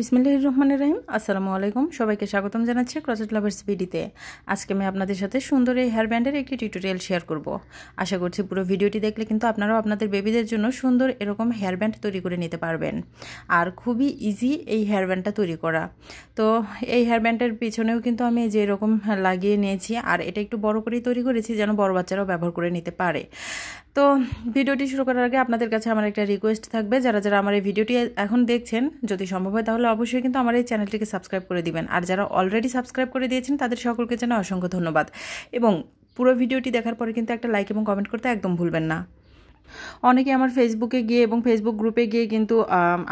বিসমিল্লাহ রহমান রহিম আসসালামু আলাইকুম সবাইকে স্বাগতম জানাচ্ছি ক্রসেট লাভার্স ভিডিতে আজকে আমি আপনাদের সাথে সুন্দর এই হেয়ার ব্যান্ডের একটি টিউটোরিয়াল শেয়ার করব আশা করছি পুরো ভিডিওটি দেখলে কিন্তু আপনারাও আপনাদের বেবিদের জন্য সুন্দর এরকম হেয়ার ব্যান্ড তৈরি করে নিতে পারবেন আর খুবই ইজি এই হেয়ার ব্যান্ডটা তৈরি করা তো এই হেয়ার ব্যান্ডের পিছনেও কিন্তু আমি যে এরকম লাগিয়ে নিয়েছি আর এটা একটু বড় করেই তৈরি করেছি যেন বড় বাচ্চারাও ব্যবহার করে নিতে পারে তো ভিডিওটি শুরু করার আগে আপনাদের কাছে আমার একটা রিকোয়েস্ট থাকবে যারা যারা আমার এই ভিডিওটি এখন দেখছেন যদি সম্ভব হয় তাহলে অবশ্যই কিন্তু আমার এই চ্যানেলটিকে সাবস্ক্রাইব করে দিবেন আর যারা অলরেডি সাবস্ক্রাইব করে দিয়েছেন তাদের সকলকে যেন অসংখ্য ধন্যবাদ এবং পুরো ভিডিওটি দেখার পরে কিন্তু একটা লাইক এবং কমেন্ট করতে একদম ভুলবেন না অনেকে আমার ফেসবুকে গিয়ে এবং ফেসবুক গ্রুপে গিয়ে কিন্তু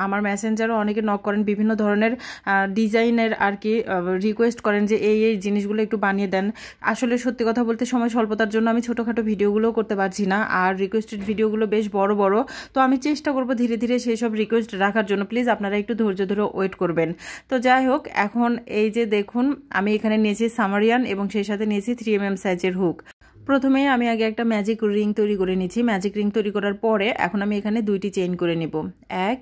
আমার মেসেঞ্জারও অনেকে নক করেন বিভিন্ন ধরনের ডিজাইনের আর কি রিকোয়েস্ট করেন যে এই এই জিনিসগুলো একটু বানিয়ে দেন আসলে সত্যি কথা বলতে সময় স্বল্পতার জন্য আমি ছোটোখাটো ভিডিওগুলোও করতে পারছি না আর রিকোয়েস্টেড ভিডিওগুলো বেশ বড় বড় তো আমি চেষ্টা করব ধীরে ধীরে সেই সব রিকোয়েস্ট রাখার জন্য প্লিজ আপনারা একটু ধৈর্য ধরে ওয়েট করবেন তো যাই হোক এখন এই যে দেখুন আমি এখানে নিয়েছি সামারিয়ান এবং সেই সাথে নিয়েছি থ্রি এম এম সাইজের হুক প্রথমে আমি আগে একটা ম্যাজিক রিং তৈরি করে নিচ্ছি ম্যাজিক রিং তৈরি করার পরে এখন আমি এখানে দুইটি চেইন করে নেব এক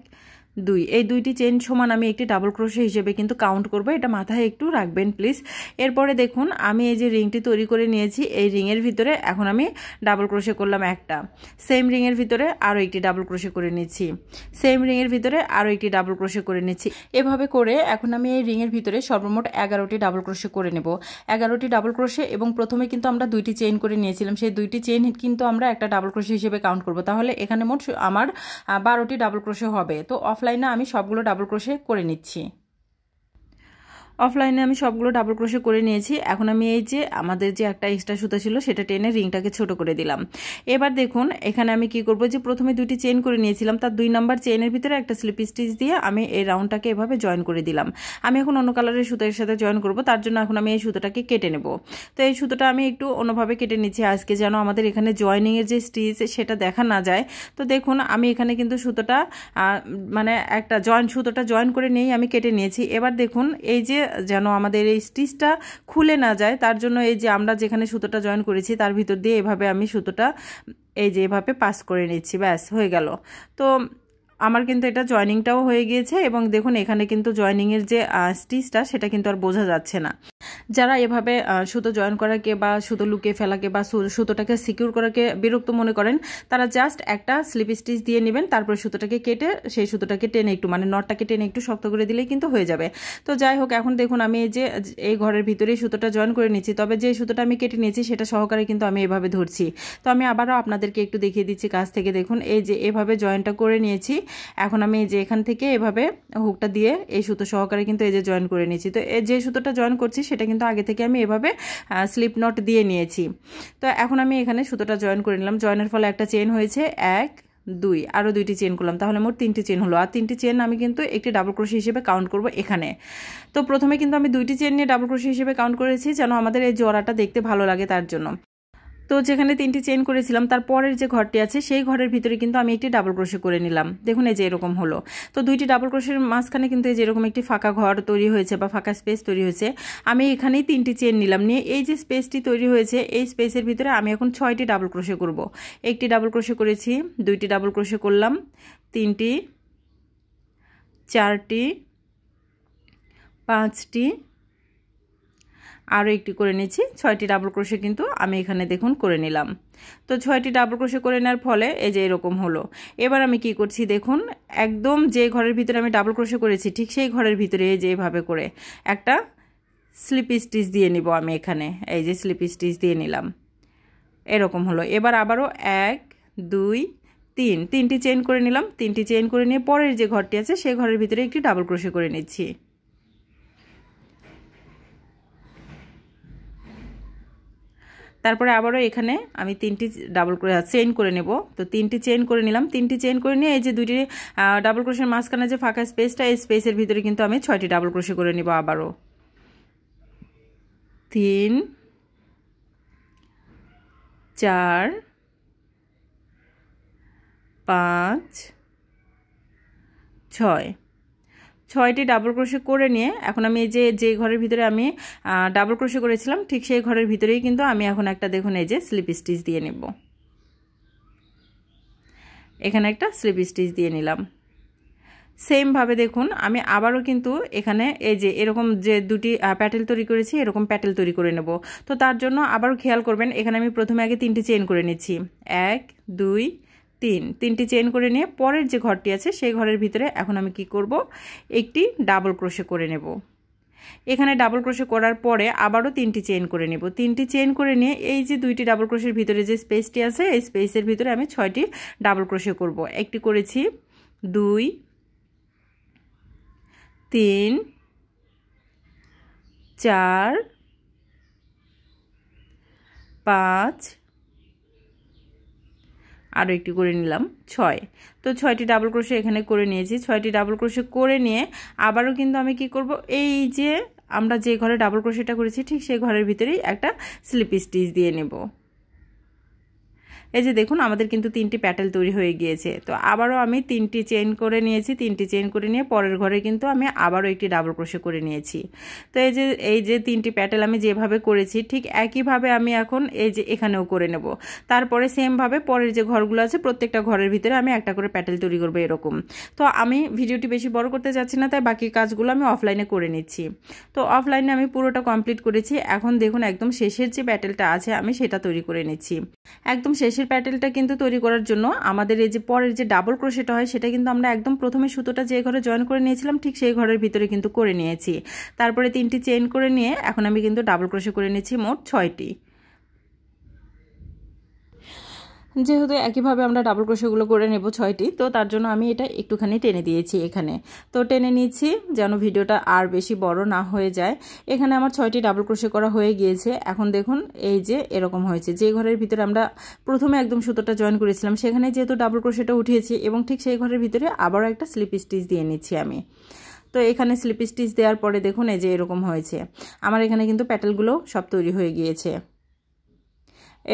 দুই এই দুইটি চেন সমান আমি একটি ডাবল ক্রোশে হিসেবে কিন্তু কাউন্ট করবো এটা মাথায় একটু রাখবেন প্লিজ এরপরে দেখুন আমি এই যে রিংটি তৈরি করে নিয়েছি এই রিংয়ের ভিতরে এখন আমি ডাবল ক্রোশে করলাম একটা সেম রিংয়ের ভিতরে আরও একটি ডাবল ক্রোশে করে নিচ্ছি সেম রিংয়ের ভিতরে আরও একটি ডাবল ক্রোশে করে নিচ্ছি এভাবে করে এখন আমি এই রিংয়ের ভিতরে সর্বমোট এগারোটি ডাবল ক্রোশে করে নেব এগারোটি ডাবল ক্রোশে এবং প্রথমে কিন্তু আমরা দুইটি চেন করে নিয়েছিলাম সেই দুইটি চেইন কিন্তু আমরা একটা ডাবল ক্রোশে হিসেবে কাউন্ট করবো তাহলে এখানে মোট আমার বারোটি ডাবল ক্রোশে হবে তো অফ লাইনে আমি সবগুলো ডাবল ক্রোশে করে নিচ্ছি অফলাইনে আমি সবগুলো ডাবল ক্রোশে করে নিয়েছি এখন আমি এই যে আমাদের যে একটা এক্সট্রা সুতা ছিল সেটা টেনে রিংটাকে ছোট করে দিলাম এবার দেখুন এখানে আমি কি করব যে প্রথমে দুটি চেন করে নিয়েছিলাম তার দুই নাম্বার চেনের ভিতরে একটা স্লিপ স্টিচ দিয়ে আমি এই রাউন্ডটাকে এভাবে জয়েন করে দিলাম আমি এখন অন্য কালারের সুতোর সাথে জয়েন করব তার জন্য এখন আমি এই সুতোটাকে কেটে নেব তো এই সুতোটা আমি একটু অন্যভাবে কেটে নিচ্ছি আজকে যেন আমাদের এখানে জয়নিংয়ের যে স্টিচ সেটা দেখা না যায় তো দেখুন আমি এখানে কিন্তু সুতোটা মানে একটা জয়েন সুতোটা জয়েন করে নিয়েই আমি কেটে নিয়েছি এবার দেখুন এই যে যেন আমাদের এই স্টিচটা খুলে না যায় তার জন্য এই যে আমরা যেখানে সুতোটা জয়েন করেছি তার ভিতর দিয়ে এভাবে আমি সুতোটা এই যে এভাবে পাস করে নিচ্ছি ব্যাস হয়ে গেল তো আমার কিন্তু এটা জয়নিংটাও হয়ে গিয়েছে এবং দেখুন এখানে কিন্তু জয়নিংয়ের যে স্টিচটা সেটা কিন্তু আর বোঝা যাচ্ছে না যারা এভাবে সুতো জয়েন করাকে বা সুতো লুকিয়ে ফেলাকে বা সুতোটাকে সিকিউর করাকে বিরক্ত মনে করেন তারা জাস্ট একটা স্লিপ স্টিচ দিয়ে নেবেন তারপরে সুতোটাকে কেটে সেই সুতোটাকে টেনে একটু মানে নটটাকে টেনে একটু শক্ত করে দিলে কিন্তু হয়ে যাবে তো যাই হোক এখন দেখুন আমি এই যে এই ঘরের ভিতরেই সুতোটা জয়েন করে নিয়েছি তবে যে সুতোটা আমি কেটে নিয়েছি সেটা সহকারে কিন্তু আমি এভাবে ধরছি তো আমি আবারও আপনাদেরকে একটু দেখিয়ে দিচ্ছি কাছ থেকে দেখুন এই যে এভাবে জয়েনটা করে নিয়েছি এখন আমি এই যে এখান থেকে এভাবে হুকটা দিয়ে এই সুতো সহকারে কিন্তু এই যে জয়েন করে নিয়েছি তো এই যে সুতোটা জয়েন করছি সেটা কিন্তু আগে থেকে আমি এভাবে স্লিপ নট দিয়ে নিয়েছি তো এখন আমি এখানে সুতোটা জয়েন করে নিলাম জয়েনের ফলে একটা চেন হয়েছে এক দুই আরও দুইটি চেন করলাম তাহলে মোট তিনটি চেন হলো আর তিনটি চেন আমি কিন্তু একটি ডাবল ক্রোশি হিসেবে কাউন্ট করব এখানে তো প্রথমে কিন্তু আমি দুইটি চেন নিয়ে ডাবল ক্রোশি হিসেবে কাউন্ট করেছি যেন আমাদের এই জোড়াটা দেখতে ভালো লাগে তার জন্য তো যেখানে তিনটি চেন করেছিলাম তার পরের যে ঘরটি আছে সেই ঘরের ভিতরে কিন্তু আমি একটি ডাবল ক্রোশে করে নিলাম দেখুন এই যে এরকম হলো তো দুইটি ডাবল ক্রোশের মাঝখানে কিন্তু এই যেরকম একটি ফাঁকা ঘর তৈরি হয়েছে বা ফাঁকা স্পেস তৈরি হয়েছে আমি এখানেই তিনটি চেন নিলাম নিয়ে এই যে স্পেসটি তৈরি হয়েছে এই স্পেসের ভিতরে আমি এখন ছয়টি ডাবল ক্রোশে করব একটি ডাবল ক্রোশে করেছি দুইটি ডাবল ক্রোশে করলাম তিনটি চারটি পাঁচটি আরও একটি করে নিচ্ছি ছয়টি ডাবল ক্রোশে কিন্তু আমি এখানে দেখুন করে নিলাম তো ছয়টি ডাবল ক্রোশে করে নেওয়ার ফলে এই যে এরকম হলো এবার আমি কি করছি দেখুন একদম যে ঘরের ভিতরে আমি ডাবল ক্রোশে করেছি ঠিক সেই ঘরের ভিতরে এই যে এভাবে করে একটা স্লিপ স্টিচ দিয়ে নিব আমি এখানে এই যে স্লিপ স্টিচ দিয়ে নিলাম এরকম হলো এবার আবারও এক দুই তিন তিনটি চেন করে নিলাম তিনটি চেন করে নিয়ে পরের যে ঘরটি আছে সেই ঘরের ভিতরে একটি ডাবল ক্রোশে করে নিচ্ছি তারপরে আবারও এখানে আমি তিনটি ডাবল করে চেন করে নেব তো তিনটি চেন করে নিলাম তিনটি চেন করে নিয়ে এই যে দুইটি ডাবল ক্রোশের মাঝখানে যে ফাঁকা স্পেসটা এই স্পেসের ভিতরে কিন্তু আমি ছয়টি ডাবল ক্রোশে করে নেব আবারও তিন চার পাঁচ ছয় ছয়টি ডাবল ক্রোশে করে নিয়ে এখন আমি এই যে যে ঘরের ভিতরে আমি ডাবল ক্রোশে করেছিলাম ঠিক সেই ঘরের ভিতরেই কিন্তু আমি এখন একটা দেখুন এই যে স্লিপ স্টিচ দিয়ে নেব এখানে একটা স্লিপ স্টিচ দিয়ে নিলাম সেমভাবে দেখুন আমি আবারও কিন্তু এখানে এই যে এরকম যে দুটি প্যাটেল তৈরি করেছি এরকম প্যাটেল তৈরি করে নেব তো তার জন্য আবারও খেয়াল করবেন এখানে আমি প্রথমে আগে তিনটি চেন করে নিচ্ছি এক দুই তিন তিনটি চেন করে নিয়ে পরের যে ঘরটি আছে সেই ঘরের ভিতরে এখন আমি কি করব একটি ডাবল ক্রোশে করে নেব এখানে ডাবল ক্রোশে করার পরে আবারও তিনটি চেন করে নেব তিনটি চেন করে নিয়ে এই যে দুইটি ডাবল ক্রোশের ভিতরে যে স্পেসটি আছে এই স্পেসের ভিতরে আমি ছয়টি ডাবল ক্রোশে করব একটি করেছি দুই তিন চার পাঁচ আরও একটি করে নিলাম ছয় তো ছয়টি ডাবল ক্রোশে এখানে করে নিয়েছি ছয়টি ডাবল ক্রোশে করে নিয়ে আবারও কিন্তু আমি কি করব এই যে আমরা যে ঘরে ডাবল ক্রোশেটা করেছি ঠিক সেই ঘরের ভিতরেই একটা স্লিপ স্টিচ দিয়ে নেব এই যে দেখুন আমাদের কিন্তু তিনটি প্যাটেল তৈরি হয়ে গিয়েছে তো আবারও আমি তিনটি চেন করে নিয়েছি তিনটি চেন করে নিয়ে পরের ঘরে কিন্তু আমি আবারও একটি ডাবল ক্রোশে করে নিয়েছি তো এই যে এই যে তিনটি প্যাটেল আমি যেভাবে করেছি ঠিক একইভাবে আমি এখন এই যে এখানেও করে নেব তারপরে সেমভাবে পরের যে ঘরগুলো আছে প্রত্যেকটা ঘরের ভিতরে আমি একটা করে প্যাটেল তৈরি করবো এরকম তো আমি ভিডিওটি বেশি বড় করতে যাচ্ছি না তাই বাকি কাজগুলো আমি অফলাইনে করে নিচ্ছি তো অফলাইনে আমি পুরোটা কমপ্লিট করেছি এখন দেখুন একদম শেষের যে প্যাটেলটা আছে আমি সেটা তৈরি করে নিচ্ছি একদম শেষের প্যাটেলটা কিন্তু তৈরি করার জন্য আমাদের এই যে পরের যে ডাবল ক্রোশেটা হয় সেটা কিন্তু আমরা একদম প্রথমে সুতোটা যে ঘরে জয়েন করে নিয়েছিলাম ঠিক সেই ঘরের ভিতরে কিন্তু করে নিয়েছি তারপরে তিনটি চেন করে নিয়ে এখন আমি কিন্তু ডাবল ক্রোশে করে নিয়েছি মোট ছয়টি যেহেতু একইভাবে আমরা ডাবল ক্রোশেগুলো করে নেব ছয়টি তো তার জন্য আমি এটা একটুখানি টেনে দিয়েছি এখানে তো টেনে নিচ্ছি যেন ভিডিওটা আর বেশি বড় না হয়ে যায় এখানে আমার ছয়টি ডাবল ক্রোশে করা হয়ে গিয়েছে এখন দেখুন এই যে এরকম হয়েছে যে ঘরের ভিতরে আমরা প্রথমে একদম সুতোটা জয়েন করেছিলাম সেখানে যেহেতু ডাবল ক্রোশেটা উঠিয়েছি এবং ঠিক সেই ঘরের ভিতরে আবারও একটা স্লিপ স্টিচ দিয়ে নিচ্ছি আমি তো এখানে স্লিপ স্টিচ দেওয়ার পরে দেখুন এই যে এরকম হয়েছে আমার এখানে কিন্তু প্যাটেলগুলো সব তৈরি হয়ে গিয়েছে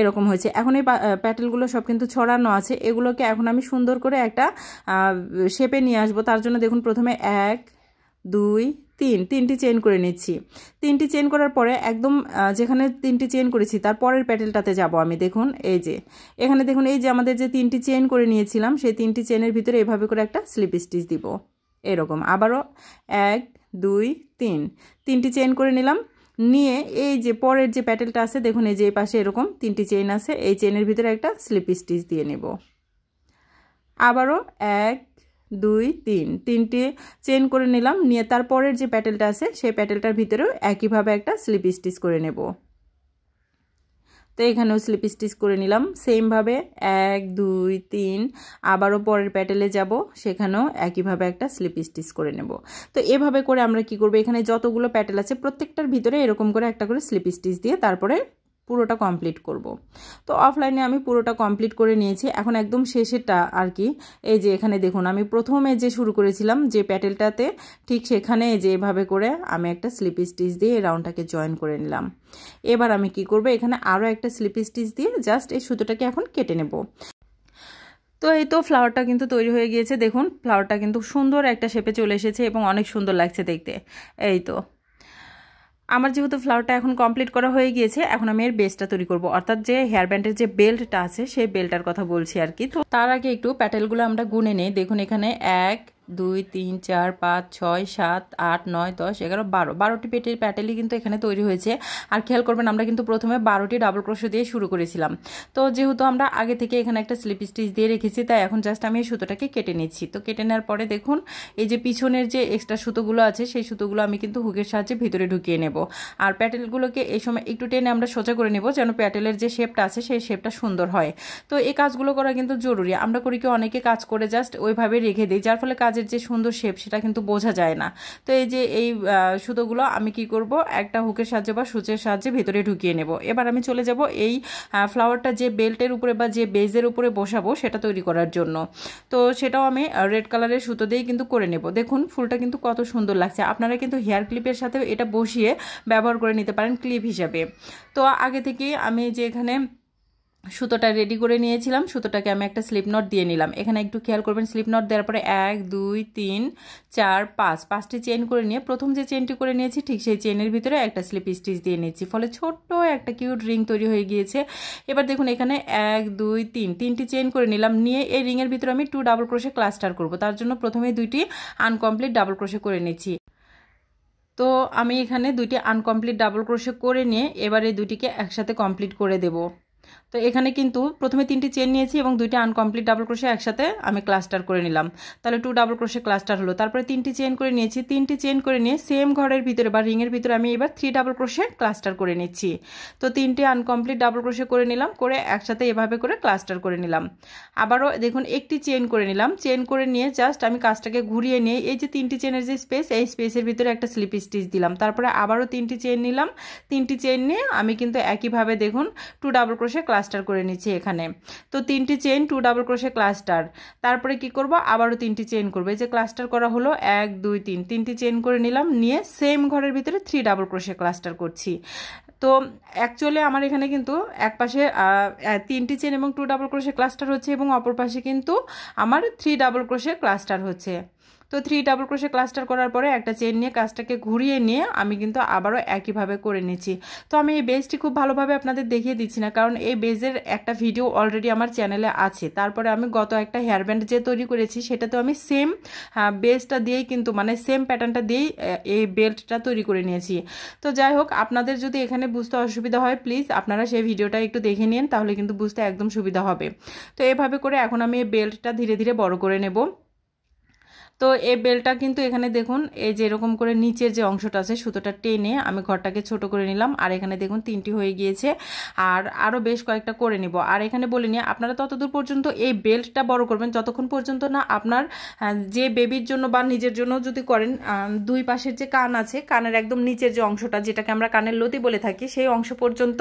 এরকম হয়েছে এখন এই প্যাটেলগুলো সব কিন্তু ছড়ানো আছে এগুলোকে এখন আমি সুন্দর করে একটা শেপে নিয়ে আসবো তার জন্য দেখুন প্রথমে এক দুই তিন তিনটি চেন করে নিচ্ছি তিনটি চেন করার পরে একদম যেখানে তিনটি চেন করেছি তার পরের প্যাটেলটাতে যাব আমি দেখুন এই যে এখানে দেখুন এই যে আমাদের যে তিনটি চেন করে নিয়েছিলাম সেই তিনটি চেনের ভিতরে এভাবে করে একটা স্লিপ স্টিচ দিব এরকম আবারও এক দুই তিন তিনটি চেন করে নিলাম নিয়ে এই যে পরের যে প্যাটেলটা আছে দেখুন এই যে এই পাশে এরকম তিনটি চেইন আছে এই চেইনের ভিতরে একটা স্লিপ স্টিচ দিয়ে নেব আবারও এক দুই তিন তিনটি চেন করে নিলাম নিয়ে তারপরের যে প্যাটেলটা আছে সেই প্যাটেলটার ভিতরেও একইভাবে একটা স্লিপ স্টিচ করে নেব তো এখানেও স্লিপ স্টিচ করে নিলাম সেমভাবে এক দুই তিন আবারও পরের প্যাটেলে যাব সেখানেও একইভাবে একটা স্লিপ স্টিচ করে নেব তো এভাবে করে আমরা কি করব এখানে যতগুলো প্যাটেল আছে প্রত্যেকটার ভিতরে এরকম করে একটা করে স্লিপ স্টিচ দিয়ে তারপরে পুরোটা কমপ্লিট করব। তো অফলাইনে আমি পুরোটা কমপ্লিট করে নিয়েছি এখন একদম শেষেরটা আর কি এই যে এখানে দেখুন আমি প্রথমে যে শুরু করেছিলাম যে প্যাটেলটাতে ঠিক সেখানে যে এভাবে করে আমি একটা স্লিপ স্টিচ দিয়ে এই রাউন্ডটাকে জয়েন করে নিলাম এবার আমি কি করব এখানে আরও একটা স্লিপ স্টিচ দিয়ে জাস্ট এই সুতোটাকে এখন কেটে নেব তো এই তো ফ্লাওয়ারটা কিন্তু তৈরি হয়ে গিয়েছে দেখুন ফ্লাওয়ারটা কিন্তু সুন্দর একটা শেপে চলে এসেছে এবং অনেক সুন্দর লাগছে দেখতে এই তো আমার যেহেতু ফ্লাওয়ারটা এখন কমপ্লিট করা হয়ে গিয়েছে এখন আমি এর বেসটা তৈরি করব অর্থাৎ যে হেয়ার ব্যান্ডের যে বেল্টটা আছে সেই বেল্টটার কথা বলছি আর কি তো তার আগে একটু প্যাটেলগুলো আমরা গুনে নেই দেখুন এখানে এক দুই তিন চার পাঁচ ছয় সাত আট নয় দশ এগারো বারো বারোটি পেটের প্যাটেলই কিন্তু এখানে তৈরি হয়েছে আর খেয়াল করবেন আমরা কিন্তু প্রথমে বারোটি ডাবল ক্রোশো দিয়ে শুরু করেছিলাম তো যেহেতু আমরা আগে থেকে এখানে একটা স্লিপ স্টিচ দিয়ে রেখেছি তাই এখন জাস্ট আমি এই সুতোটাকে কেটে নিচ্ছি তো কেটে নেওয়ার পরে দেখুন এই যে পিছনের যে এক্সট্রা সুতোগুলো আছে সেই সুতোগুলো আমি কিন্তু হুকের সাহায্যে ভিতরে ঢুকিয়ে নেব আর প্যাটেলগুলোকে এই সময় একটু টেনে আমরা সোজা করে নেব যেন প্যাটেলের যে শেপটা আছে সেই শেপটা সুন্দর হয় তো এই কাজগুলো করা কিন্তু জরুরি আমরা করি কি অনেকে কাজ করে জাস্ট ওইভাবে রেখে দিই যার ফলে কাজের ব্লাউজের যে সুন্দর শেপ সেটা কিন্তু বোঝা যায় না তো এই যে এই সুতোগুলো আমি কি করব একটা হুকের সাহায্যে বা সূচের সাহায্যে ভেতরে ঢুকিয়ে নেব এবার আমি চলে যাব এই ফ্লাওয়ারটা যে বেল্টের উপরে বা যে বেজের উপরে বসাবো সেটা তৈরি করার জন্য তো সেটাও আমি রেড কালারের সুতো দিয়েই কিন্তু করে নেব দেখুন ফুলটা কিন্তু কত সুন্দর লাগছে আপনারা কিন্তু হেয়ার ক্লিপের সাথে এটা বসিয়ে ব্যবহার করে নিতে পারেন ক্লিপ হিসাবে তো আগে থেকে আমি যে এখানে সুতোটা রেডি করে নিয়েছিলাম সুতোটাকে আমি একটা স্লিপ নট দিয়ে নিলাম এখানে একটু খেয়াল করবেন স্লিপ নট দেওয়ার পরে এক দুই তিন চার পাঁচ পাঁচটি চেন করে নিয়ে প্রথম যে চেনটি করে নিয়েছি ঠিক সেই চেনের ভিতরে একটা স্লিপ স্টিচ দিয়ে নিয়েছি ফলে ছোট্ট একটা কিউট রিং তৈরি হয়ে গিয়েছে এবার দেখুন এখানে এক দুই তিন তিনটি চেন করে নিলাম নিয়ে এই রিংয়ের ভিতরে আমি টু ডাবল ক্রোশে ক্লাস্টার করব তার জন্য প্রথমে দুইটি আনকমপ্লিট ডাবল ক্রোশে করে নিয়েছি তো আমি এখানে দুইটি আনকমপ্লিট ডাবল ক্রোশে করে নিয়ে এবার এই দুটিকে একসাথে কমপ্লিট করে দেবো তো এখানে কিন্তু প্রথমে তিনটি চেন নিয়েছি এবং দুইটি আনকমপ্লিট ডাবল ক্রোশে একসাথে আমি ক্লাস্টার করে নিলাম তাহলে টু ডাবল ক্রোশে ক্লাস্টার হলো তারপরে তিনটি চেন করে নিয়েছি তিনটি চেন করে নিয়ে সেম ঘরের ভিতরে বা রিংয়ের ভিতরে আমি এবার থ্রি ডাবল ক্রোশে ক্লাস্টার করে নিচ্ছি তো তিনটি আনকমপ্লিট ডাবল ক্রোশে করে নিলাম করে একসাথে এভাবে করে ক্লাস্টার করে নিলাম আবারও দেখুন একটি চেন করে নিলাম চেন করে নিয়ে জাস্ট আমি কাজটাকে ঘুরিয়ে নিয়ে এই যে তিনটি চেনের যে স্পেস এই স্পেসের ভিতরে একটা স্লিপ স্টিচ দিলাম তারপরে আবারও তিনটি চেন নিলাম তিনটি চেন নিয়ে আমি কিন্তু একইভাবে দেখুন two double crochet class cluster করে নিচ্ছি এখানে তো তিনটি chain two double crochet cluster তারপরে কি করব আবারও তিনটি চেন করবো এই যে ক্লাস্টার করা হলো এক দুই তিন তিনটি চেন করে নিলাম নিয়ে সেম ঘরের ভিতরে থ্রি ডাবল ক্রোশে ক্লাস্টার করছি তো অ্যাকচুয়ালি আমার এখানে কিন্তু এক পাশে তিনটি চেন এবং টু ডাবল ক্রোশে ক্লাস্টার হচ্ছে এবং অপর পাশে কিন্তু আমার থ্রি ডাবল ক্রোশে ক্লাস্টার হচ্ছে তো থ্রি ডাবল ক্রোশে ক্লাস্টার করার পরে একটা চেন নিয়ে কাজটাকে ঘুরিয়ে নিয়ে আমি কিন্তু আবারও একইভাবে করে নিচ্ছি তো আমি এই বেজটি খুব ভালোভাবে আপনাদের দেখিয়ে দিচ্ছি না কারণ এই বেজের একটা ভিডিও অলরেডি আমার চ্যানেলে আছে তারপরে আমি গত একটা হেয়ার ব্যান্ড যে তৈরি করেছি সেটা তো আমি সেম বেজটা হ্যাঁ, দিয়েই কিন্তু মানে সেম প্যাটার্নটা দিয়েই এই বেল্টটা তৈরি করে নিয়েছি তো যাই হোক আপনাদের যদি এখানে বুঝতে অসুবিধা হয় প্লিজ আপনারা সেই ভিডিওটা একটু দেখে নিন তাহলে কিন্তু বুঝতে একদম সুবিধা হবে তো এভাবে করে এখন আমি এই বেল্টটা ধীরে ধীরে বড় করে নেবো তো এই বেলটা কিন্তু এখানে দেখুন এই যে এরকম করে নিচের যে অংশটা আছে সুতোটা টেনে আমি ঘরটাকে ছোট করে নিলাম আর এখানে দেখুন তিনটি হয়ে গিয়েছে আর আরও বেশ কয়েকটা করে নিব আর এখানে বলে নিয়ে আপনারা ততদূর পর্যন্ত এই বেল্টটা বড় করবেন যতক্ষণ পর্যন্ত না আপনার যে বেবির জন্য বা নিজের জন্য যদি করেন দুই পাশের যে কান আছে কানের একদম নিচের যে অংশটা যেটাকে আমরা কানের লতি বলে থাকি সেই অংশ পর্যন্ত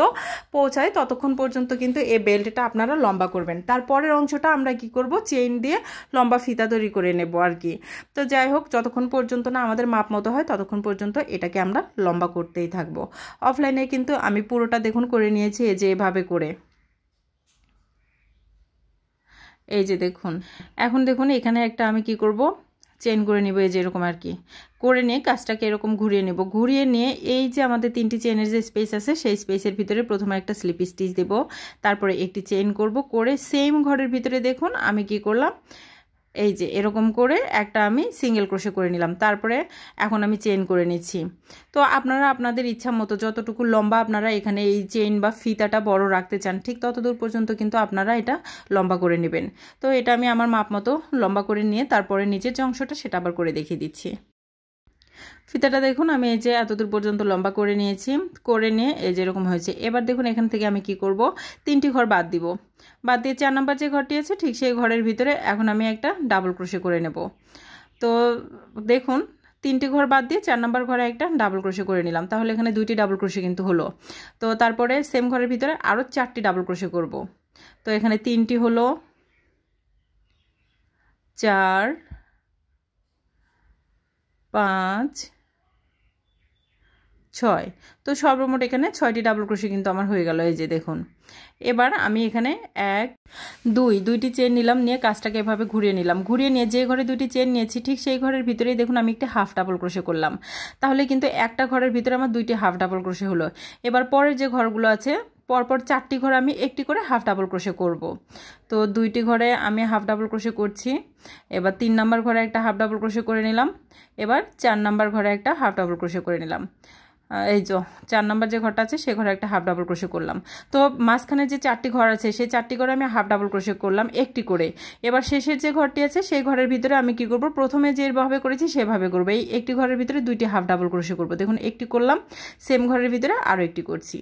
পৌঁছায় ততক্ষণ পর্যন্ত কিন্তু এই বেল্টটা আপনারা লম্বা করবেন তারপরের অংশটা আমরা কি করব চেইন দিয়ে লম্বা ফিতা তৈরি করে নেব আর কি তো যাই হোক যতক্ষণ পর্যন্ত না আমাদের মাপ মতো হয় ততক্ষণ পর্যন্ত এটাকে আমরা লম্বা করতেই থাকব অফলাইনে কিন্তু আমি পুরোটা দেখুন করে নিয়েছি এই যে এভাবে করে এই যে দেখুন এখন দেখুন এখানে একটা আমি কি করব চেন করে নিব এই যে এরকম আর কি করে নিয়ে কাজটাকে এরকম ঘুরিয়ে নেব ঘুরিয়ে নিয়ে এই যে আমাদের তিনটি চেনের যে স্পেস আছে সেই স্পেসের ভিতরে প্রথমে একটা স্লিপ স্টিচ দেব তারপরে একটি চেন করব করে সেম ঘরের ভিতরে দেখুন আমি কি করলাম এই যে এরকম করে একটা আমি সিঙ্গেল ক্রোশে করে নিলাম তারপরে এখন আমি চেন করে নিচ্ছি তো আপনারা আপনাদের ইচ্ছা মতো যতটুকু লম্বা আপনারা এখানে এই চেন বা ফিতাটা বড় রাখতে চান ঠিক ততদূর পর্যন্ত কিন্তু আপনারা এটা লম্বা করে নেবেন তো এটা আমি আমার মাপ মতো লম্বা করে নিয়ে তারপরে নিচের যে অংশটা সেটা আবার করে দেখিয়ে দিচ্ছি ফিতাটা দেখুন আমি এই যে এতদূর পর্যন্ত লম্বা করে নিয়েছি করে নিয়ে এই যেরকম হয়েছে এবার দেখুন এখান থেকে আমি কি করব তিনটি ঘর বাদ দিব বাদ দিয়ে চার নাম্বার যে ঘরটি আছে ঠিক সেই ঘরের ভিতরে এখন আমি একটা ডাবল ক্রোশে করে নেব তো দেখুন তিনটি ঘর বাদ দিয়ে চার নম্বর ঘরে একটা ডাবল ক্রোশে করে নিলাম তাহলে এখানে দুইটি ডাবল ক্রোশে কিন্তু হলো তো তারপরে সেম ঘরের ভিতরে আরও চারটি ডাবল ক্রোশে করব তো এখানে তিনটি হলো চার পাঁচ ছয় তো সর্বমোট এখানে ছয়টি ডাবল ক্রোশি কিন্তু আমার হয়ে গেল এই যে দেখুন এবার আমি এখানে এক দুই দুইটি চেন নিলাম নিয়ে কাজটাকে এভাবে ঘুরিয়ে নিলাম ঘুরিয়ে নিয়ে যে ঘরে দুইটি চেন নিয়েছি ঠিক সেই ঘরের ভিতরেই দেখুন আমি একটি হাফ ডাবল ক্রোশে করলাম তাহলে কিন্তু একটা ঘরের ভিতরে আমার দুইটি হাফ ডাবল ক্রোশে হলো এবার পরের যে ঘরগুলো আছে পরপর চারটি ঘরে আমি একটি করে হাফ ডাবল ক্রোশে করব। তো দুইটি ঘরে আমি হাফ ডাবল ক্রোশে করছি এবার তিন নাম্বার ঘরে একটা হাফ ডাবল ক্রোশে করে নিলাম এবার চার নাম্বার ঘরে একটা হাফ ডাবল ক্রোশে করে নিলাম এই যে চার নম্বর যে ঘরটা আছে সে ঘরে একটা হাফ ডাবল ক্রোশে করলাম তো মাঝখানে যে চারটি ঘর আছে সেই চারটি ঘরে আমি হাফ ডাবল ক্রোশে করলাম একটি করে এবার শেষের যে ঘরটি আছে সেই ঘরের ভিতরে আমি কি করব প্রথমে যেভাবে করেছি সেভাবে করব এই একটি ঘরের ভিতরে দুইটি হাফ ডাবল ক্রোশে করব দেখুন একটি করলাম সেম ঘরের ভিতরে আরও একটি করছি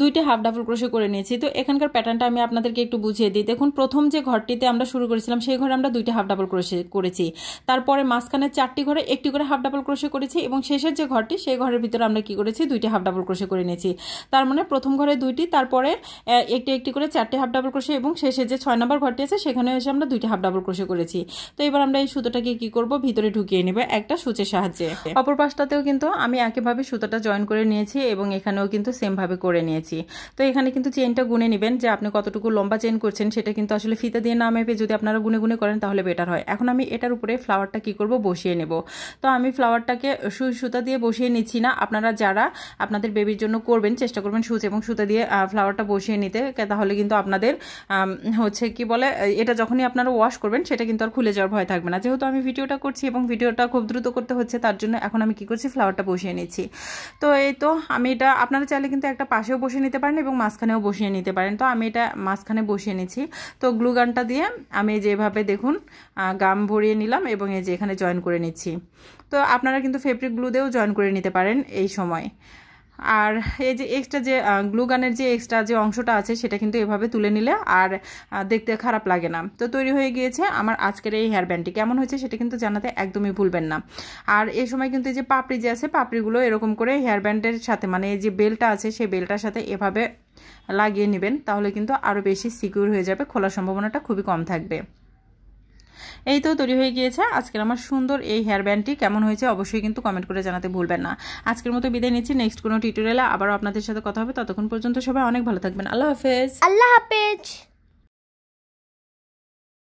দুইটি হাফ ডাবল ক্রোশে করে নিয়েছি তো এখানকার প্যাটার্নটা আমি আপনাদেরকে একটু বুঝিয়ে দিই দেখুন প্রথম যে ঘরটিতে আমরা শুরু করেছিলাম সেই ঘরে আমরা দুইটি হাফ ডাবল ক্রোশে করেছি তারপরে মাঝখানে চারটি ঘরে একটি করে হাফ ডাবল ক্রোশে করেছি এবং শেষের যে ঘরটি সেই ঘরের ভিতরে আমরা কি করি করেছি দুইটি হাফ ডাবল ক্রোশে করে নিয়েছি তার মানে প্রথম ঘরে দুইটি তারপরে একটি একটি করে চারটি হাফ ডাবল ক্রোশে এবং শেষে যে ছয় নম্বর ঘরটি আছে সেখানে এসে আমরা দুইটি হাফ ডাবল ক্রোশে করেছি তো এবার আমরা এই সুতোটাকে কি করব ভিতরে ঢুকিয়ে নেব একটা সূচের সাহায্যে অপর পাশটাতেও কিন্তু আমি একইভাবে সুতোটা জয়েন করে নিয়েছি এবং এখানেও কিন্তু সেমভাবে করে নিয়েছি তো এখানে কিন্তু চেনটা গুনে নেবেন যে আপনি কতটুকু লম্বা চেন করছেন সেটা কিন্তু আসলে ফিতা দিয়ে না মেপে যদি আপনারা গুনে গুনে করেন তাহলে বেটার হয় এখন আমি এটার উপরে ফ্লাওয়ারটা কি করব বসিয়ে নেব তো আমি ফ্লাওয়ারটাকে সুই সুতা দিয়ে বসিয়ে নিচ্ছি না আপনারা যার আপনারা আপনাদের বেবির জন্য করবেন চেষ্টা করবেন সুচ এবং সুতে দিয়ে ফ্লাওয়ারটা বসিয়ে নিতে তাহলে কিন্তু আপনাদের হচ্ছে কি বলে এটা যখনই আপনারা ওয়াশ করবেন সেটা কিন্তু আর খুলে যাওয়ার ভয় থাকবে না যেহেতু আমি ভিডিওটা করছি এবং ভিডিওটা খুব দ্রুত করতে হচ্ছে তার জন্য এখন আমি কি করছি ফ্লাওয়ারটা বসিয়ে নিচ্ছি তো এই তো আমি এটা আপনারা চাইলে কিন্তু একটা পাশেও বসিয়ে নিতে পারেন এবং মাঝখানেও বসিয়ে নিতে পারেন তো আমি এটা মাঝখানে বসিয়ে নিচ্ছি তো গ্লু গানটা দিয়ে আমি যেভাবে দেখুন গাম ভরিয়ে নিলাম এবং এই যে এখানে জয়েন করে নিচ্ছি তো আপনারা কিন্তু ফেব্রিক গ্লু দিয়েও জয়েন করে নিতে পারেন এই সময় নেয় আর এই যে এক্সট্রা যে গ্লুগানের যে এক্সট্রা যে অংশটা আছে সেটা কিন্তু এভাবে তুলে নিলে আর দেখতে খারাপ লাগে না তো তৈরি হয়ে গিয়েছে আমার আজকের এই হেয়ার ব্যান্ডটি কেমন হয়েছে সেটা কিন্তু জানাতে একদমই ভুলবেন না আর এই সময় কিন্তু এই যে পাপড়ি যে আছে পাপড়িগুলো এরকম করে হেয়ার ব্যান্ডের সাথে মানে এই যে বেলটা আছে সেই বেলটার সাথে এভাবে লাগিয়ে নেবেন তাহলে কিন্তু আরও বেশি সিকিউর হয়ে যাবে খোলার সম্ভাবনাটা খুবই কম থাকবে এই তো তৈরি হয়ে গিয়েছে আজকের আমার সুন্দর এই হেয়ার ব্যান্ডটি কেমন হয়েছে অবশ্যই কিন্তু কমেন্ট করে জানাতে ভুলবেন না আজকের মতো বিদায় নিচ্ছি নেক্সট কোনো টিউটোরিয়ালে আবারও আপনাদের সাথে কথা হবে ততক্ষণ পর্যন্ত সবাই অনেক ভালো থাকবেন আল্লাহ হাফেজ আল্লাহ হাফেজ